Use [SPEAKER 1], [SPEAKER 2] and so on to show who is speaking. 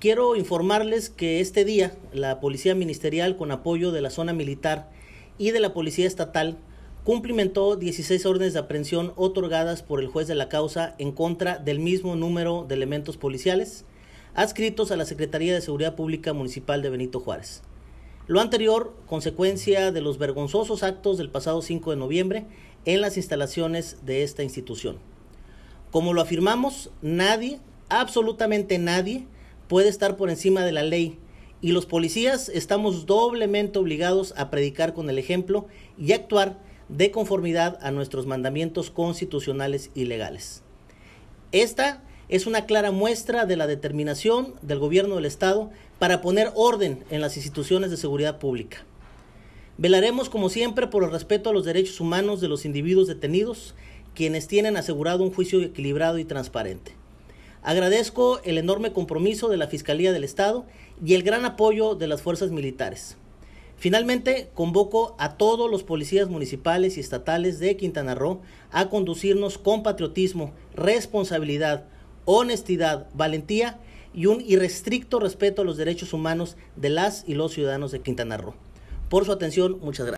[SPEAKER 1] Quiero informarles que este día la Policía Ministerial, con apoyo de la zona militar y de la Policía Estatal, cumplimentó 16 órdenes de aprehensión otorgadas por el juez de la causa en contra del mismo número de elementos policiales adscritos a la Secretaría de Seguridad Pública Municipal de Benito Juárez. Lo anterior, consecuencia de los vergonzosos actos del pasado 5 de noviembre en las instalaciones de esta institución. Como lo afirmamos, nadie, absolutamente nadie, puede estar por encima de la ley. Y los policías estamos doblemente obligados a predicar con el ejemplo y actuar de conformidad a nuestros mandamientos constitucionales y legales. Esta es una clara muestra de la determinación del gobierno del Estado para poner orden en las instituciones de seguridad pública. Velaremos, como siempre, por el respeto a los derechos humanos de los individuos detenidos, quienes tienen asegurado un juicio equilibrado y transparente. Agradezco el enorme compromiso de la Fiscalía del Estado y el gran apoyo de las fuerzas militares. Finalmente, convoco a todos los policías municipales y estatales de Quintana Roo a conducirnos con patriotismo, responsabilidad, honestidad, valentía y un irrestricto respeto a los derechos humanos de las y los ciudadanos de Quintana Roo. Por su atención,
[SPEAKER 2] muchas gracias.